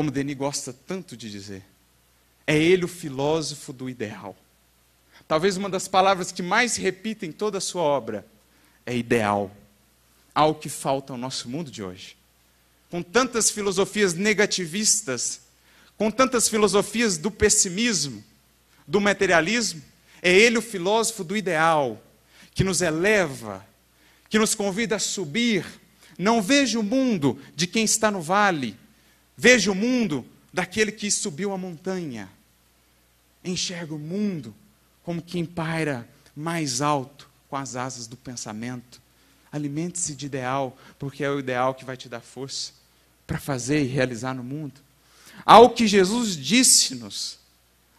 como Denis gosta tanto de dizer. É ele o filósofo do ideal. Talvez uma das palavras que mais repita em toda a sua obra é ideal. Algo que falta ao nosso mundo de hoje. Com tantas filosofias negativistas, com tantas filosofias do pessimismo, do materialismo, é ele o filósofo do ideal, que nos eleva, que nos convida a subir. Não veja o mundo de quem está no vale, Vejo o mundo daquele que subiu a montanha. Enxergo o mundo como quem paira mais alto com as asas do pensamento. Alimente-se de ideal, porque é o ideal que vai te dar força para fazer e realizar no mundo. Ao que Jesus disse-nos,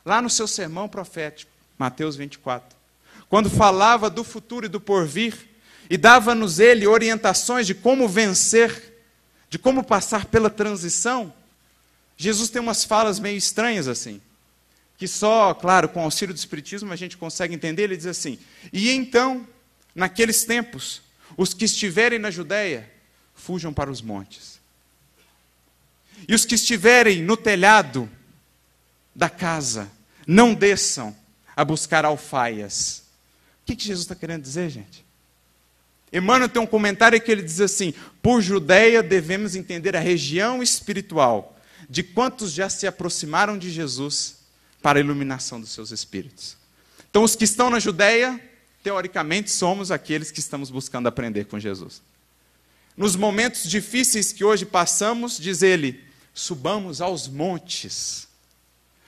lá no seu sermão profético, Mateus 24, quando falava do futuro e do porvir, e dava-nos ele orientações de como vencer de como passar pela transição, Jesus tem umas falas meio estranhas assim, que só, claro, com o auxílio do Espiritismo a gente consegue entender. Ele diz assim: E então, naqueles tempos, os que estiverem na Judéia, fujam para os montes. E os que estiverem no telhado da casa, não desçam a buscar alfaias. O que, que Jesus está querendo dizer, gente? Emmanuel tem um comentário que ele diz assim: por Judéia devemos entender a região espiritual de quantos já se aproximaram de Jesus para a iluminação dos seus espíritos. Então, os que estão na Judéia, teoricamente, somos aqueles que estamos buscando aprender com Jesus. Nos momentos difíceis que hoje passamos, diz ele, subamos aos montes.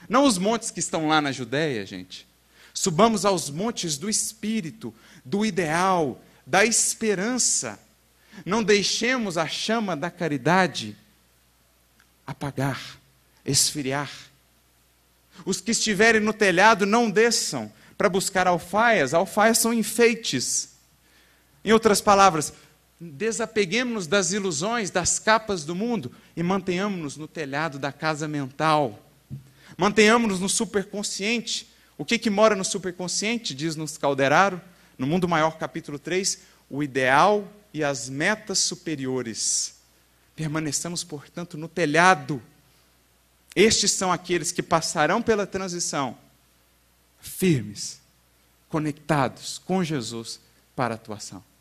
Não os montes que estão lá na Judéia, gente. Subamos aos montes do espírito, do ideal, da esperança. Não deixemos a chama da caridade apagar, esfriar. Os que estiverem no telhado não desçam para buscar alfaias, alfaias são enfeites. Em outras palavras, desapeguemos-nos das ilusões, das capas do mundo e mantenhamos-nos no telhado da casa mental. Mantenhamos-nos no superconsciente. O que, que mora no superconsciente, diz nos Calderaro? No Mundo Maior, capítulo 3, o ideal e as metas superiores. Permaneçamos, portanto, no telhado. Estes são aqueles que passarão pela transição firmes, conectados com Jesus para a atuação.